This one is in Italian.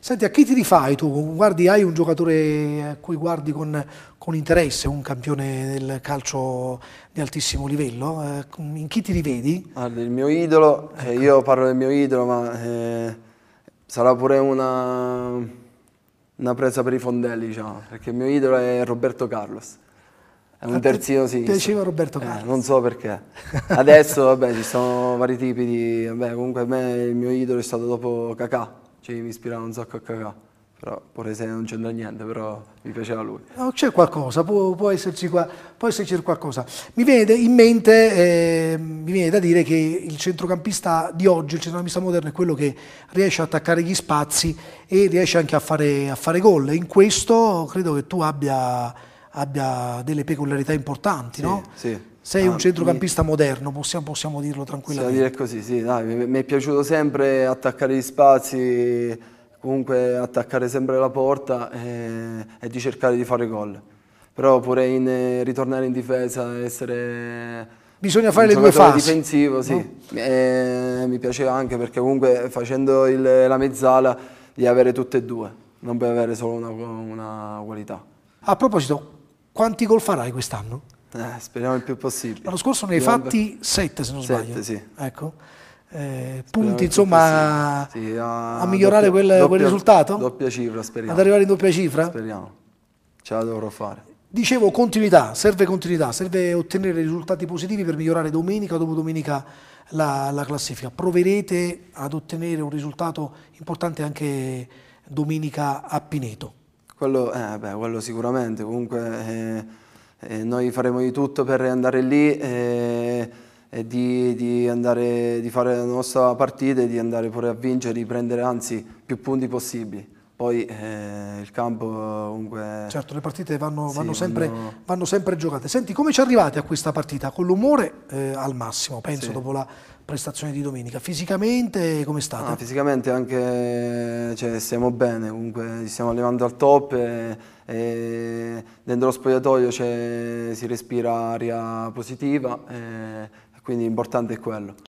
Senti, a chi ti rifai tu? Guardi, hai un giocatore a cui guardi con, con interesse, un campione del calcio di altissimo livello? Eh, in chi ti rivedi? Guarda, il mio idolo, eh, ecco. eh, io parlo del mio idolo, ma eh, sarà pure una, una, presa per i fondelli, diciamo, perché il mio idolo è Roberto Carlos. È un ah, terzino sì. Piaceva Roberto eh, Carlos. non so perché. Adesso vabbè, ci sono vari tipi di... Vabbè, comunque a me il mio idolo è stato dopo Cacà cioè mi ispirava un sacco a cacà. Però Porese non c'entra niente, però mi piaceva lui. No, c'è qualcosa, può, può, esserci qua, può, esserci qualcosa. Mi viene in mente, eh, mi viene da dire che il centrocampista di oggi, il centrocampista moderno, è quello che riesce a attaccare gli spazi e riesce anche a fare, a fare gol. In questo credo che tu abbia abbia delle peculiarità importanti, sì, no? Sì. Sei ah, un centrocampista mi... moderno, possiamo, possiamo, dirlo tranquillamente. Possiamo dire così, sì, dai, mi, mi, è piaciuto sempre attaccare gli spazi, comunque attaccare sempre la porta e, e di cercare di fare gol. Però pure in, eh, ritornare in difesa, essere... Bisogna fare le due fasi. difensivo, sì. No? Eh, e, mi piaceva anche perché comunque facendo il, la mezzala di avere tutte e due, non puoi avere solo una, una qualità. A proposito, quanti gol farai quest'anno? Eh, speriamo il più possibile. L'anno scorso ne hai fatti sette, se non sbaglio. sì. Ecco. Eh, punti insomma sì, a, a, migliorare doppia, quel, doppia, quel, risultato? Doppia cifra speriamo. Ad arrivare in doppia cifra? Speriamo. Ce la dovrò fare. Dicevo continuità, serve continuità, serve ottenere risultati positivi per migliorare domenica dopo domenica la, la classifica. Proverete ad ottenere un risultato importante anche domenica a Pineto. Quello, eh, beh, quello sicuramente, comunque eh, eh, noi faremo di tutto per andare lì e, eh, e di, di, andare, di fare la nostra partita e di andare pure a vincere, di prendere anzi più punti possibili. Poi eh, il campo comunque... Certo, le partite vanno, sì, vanno, sempre, vanno... vanno, sempre, giocate. Senti, come ci arrivate a questa partita? Con l'umore eh, al massimo, penso, sì. dopo la prestazione di domenica. Fisicamente come state? No, ah, fisicamente anche cioè, stiamo bene, comunque ci stiamo allevando al top e, e dentro lo spogliatoio cioè, si respira aria positiva, e, quindi l'importante è quello.